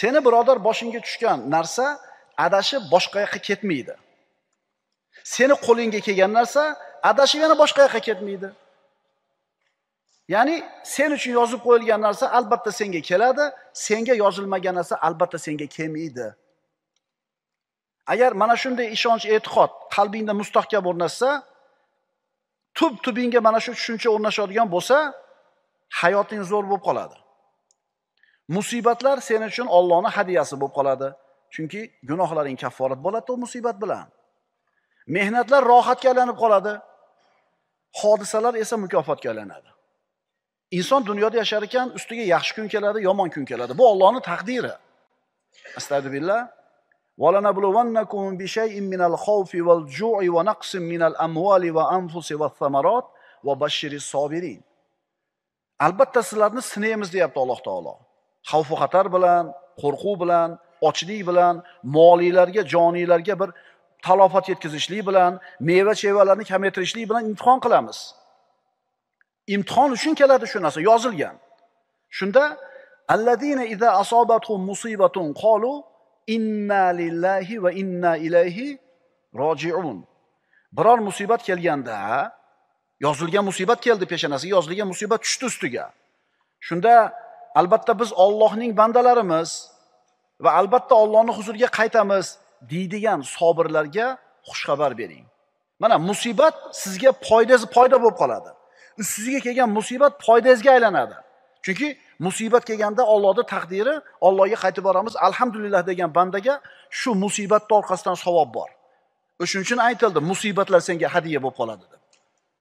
seni birodar boshingga tushgan narsa adashib boshqa yoqqa ketmaydi seni qo'lingga kelgan narsa adashib yana boshqa yoqqa ketmaydi ya'ni sen uchun yozib qo'yilgan narsa albatta senga keladi senga yozilmagan narsa albatta senga kelmaydi agar mana shunday ishonch e'tiqod qalbingda mustahkam o'rnashsa tub tubingga mana shu tushuncha o'rnashadigan bo'lsa hayoting zo'r bo'lib qoladi musibatlar sen uchun Allohning hadiyasi bo'lib qoladi chunki gunohlaring kafforat bo'ladi u musibat bilan mehnatlar rohatga aylanib qoladi hodisalar esa mukofotga aylanadi inson dunyoda yashar ekan ustiga yaxshi kun keladi yomon kun keladi bu Allohning taqdiri astag'firullah albatta sizlarni sinaymiz deyapti alloh taolo xavfu xatar bilan qo'rquv bilan ochlik bilan moliylarga joniylarga bir talofat yetkazishlik bilan meva chevalarni kamaytirishlik bilan imtihon qilamiz imtihon uchun keladi shu narsa yozilgan shunda alladina iza asobathum musibatun qolu inna lillahi va inna ilayhi rojiun biror musibat kelganda yozilgan musibat keldi peshonasiga yozilgan musibat tushdi ustiga shunda albatta biz ollohning bandalarimiz va albatta ollohni huzuriga qaytamiz deydigan sobirlarga xushxabar bering mana musibat sizga foydasi foyda bo'lib qoladi ustingizga kelgan musibat foydangizga aylanadi chunki musibat kelganda ollohni taqdiri ollohga qaytib boramiz alhamdulillah degan bandaga shu musibatni orqasidan savob bor o'shaning uchun aytildi musibatlar senga hadya bo'lib qoladi deb